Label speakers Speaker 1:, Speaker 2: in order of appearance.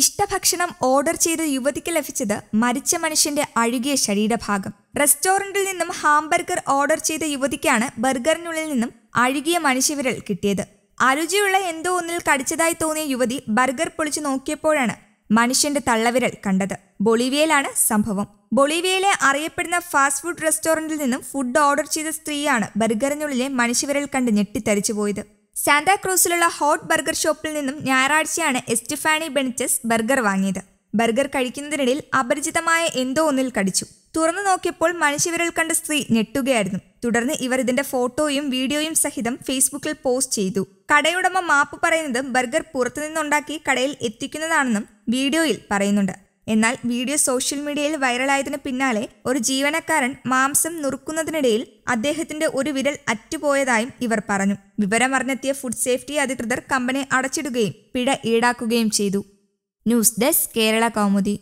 Speaker 1: ഇഷ്ടഭക്ഷണം order ചെയ്ത യുവതിക്ക് ലഭിച്ചത് മരിച്ച മനുഷ്യന്റെ അഴുകിയ ശരീരഭാഗം റെസ്റ്റോറന്റിൽ നിന്നും ഹാംബർഗർ ഓർഡർ ചെയ്ത യുവതിക്കാണ് ബർഗറിനുള്ളിൽ നിന്നും അഴുകിയ മനുഷ്യവിരൽ കിട്ടിയത് അരുചിയുള്ള എന്തോ ഒന്നിൽ കടിച്ചതായി തോന്നിയ യുവതി ബർഗർ പൊളിച്ചു നോക്കിയപ്പോഴാണ് മനുഷ്യന്റെ തള്ളവിരൽ കണ്ടത് ബൊളീവിയയിലാണ് സംഭവം ബൊളീവിയയിലെ അറിയപ്പെടുന്ന ഫാസ്റ്റ് ഫുഡ് റെസ്റ്റോറന്റിൽ നിന്നും ഫുഡ് ഓർഡർ ചെയ്ത സ്ത്രീയാണ് ബർഗറിനുള്ളിലെ മനുഷ്യവിരൽ കണ്ട് ഞെട്ടിത്തരിച്ചു പോയത് സാന്താക്രൂസിലുള്ള ഹോട്ട് ബർഗർ ഷോപ്പിൽ നിന്നും ഞായറാഴ്ചയാണ് എസ്റ്റിഫാനി ബെനിച്ചസ് ബർഗർ വാങ്ങിയത് ബർഗർ കഴിക്കുന്നതിനിടയിൽ അപരിചിതമായ എന്തോ ഒന്നിൽ കടിച്ചു തുറന്നു നോക്കിയപ്പോൾ മനുഷ്യവിരൽ കണ്ട സ്ത്രീ ഞെട്ടുകയായിരുന്നു തുടർന്ന് ഇവർ ഇതിന്റെ ഫോട്ടോയും വീഡിയോയും സഹിതം ഫേസ്ബുക്കിൽ പോസ്റ്റ് ചെയ്തു കടയുടമ മാപ്പ് പറയുന്നത് ബർഗർ പുറത്തുനിന്നുണ്ടാക്കി കടയിൽ എത്തിക്കുന്നതാണെന്നും വീഡിയോയിൽ പറയുന്നുണ്ട് എന്നാൽ വീഡിയോ സോഷ്യൽ മീഡിയയിൽ വൈറലായതിനു പിന്നാലെ ഒരു ജീവനക്കാരൻ മാംസം നുറുക്കുന്നതിനിടയിൽ അദ്ദേഹത്തിന്റെ ഒരു വിരൽ അറ്റുപോയതായും ഇവർ പറഞ്ഞു വിവരമറിഞ്ഞെത്തിയ ഫുഡ് സേഫ്റ്റി അധികൃതർ കമ്പനി അടച്ചിടുകയും പിഴ ഈടാക്കുകയും ചെയ്തു ന്യൂസ് ഡെസ്ക് കേരള കൗമുദി